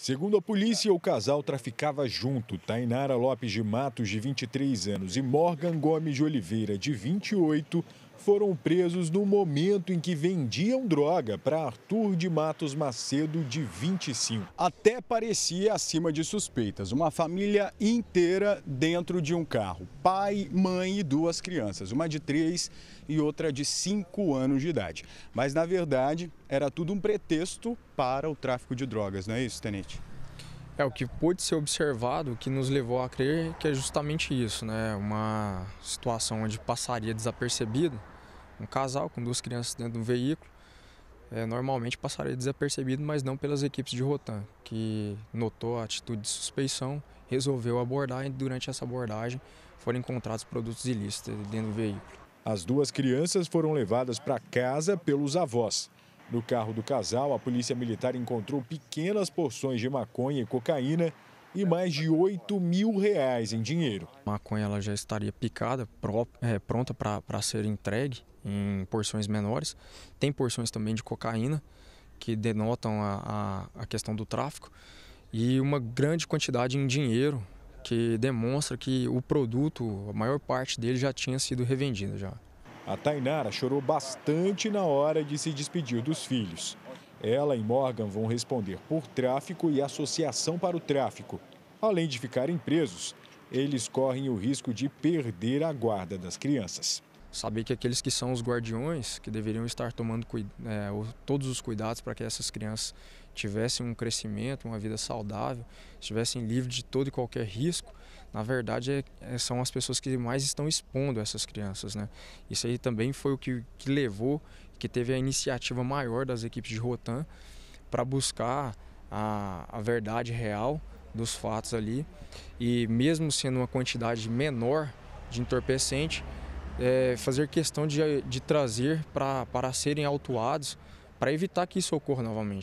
Segundo a polícia, o casal traficava junto. Tainara Lopes de Matos, de 23 anos, e Morgan Gomes de Oliveira, de 28, foram presos no momento em que vendiam droga para Arthur de Matos Macedo, de 25. Até parecia acima de suspeitas. Uma família inteira dentro de um carro: pai, mãe e duas crianças, uma de três e outra de cinco anos de idade. Mas, na verdade, era tudo um pretexto para o tráfico de drogas, não é isso, Tenente? É, o que pôde ser observado, o que nos levou a crer que é justamente isso, né? Uma situação onde passaria desapercebido um casal com duas crianças dentro de um veículo, é, normalmente passaria desapercebido, mas não pelas equipes de Rotan, que notou a atitude de suspeição, resolveu abordar e durante essa abordagem foram encontrados produtos ilícitos dentro do veículo. As duas crianças foram levadas para casa pelos avós. No carro do casal, a polícia militar encontrou pequenas porções de maconha e cocaína e mais de 8 mil reais em dinheiro. A maconha ela já estaria picada, pró, é, pronta para ser entregue em porções menores. Tem porções também de cocaína, que denotam a, a, a questão do tráfico. E uma grande quantidade em dinheiro, que demonstra que o produto, a maior parte dele já tinha sido revendido já. A Tainara chorou bastante na hora de se despedir dos filhos. Ela e Morgan vão responder por tráfico e associação para o tráfico. Além de ficarem presos, eles correm o risco de perder a guarda das crianças saber que aqueles que são os guardiões, que deveriam estar tomando é, todos os cuidados para que essas crianças tivessem um crescimento, uma vida saudável, estivessem livres de todo e qualquer risco, na verdade é, é, são as pessoas que mais estão expondo essas crianças. Né? Isso aí também foi o que, que levou, que teve a iniciativa maior das equipes de Rotan para buscar a, a verdade real dos fatos ali. E mesmo sendo uma quantidade menor de entorpecente, é, fazer questão de, de trazer pra, para serem autuados para evitar que isso ocorra novamente.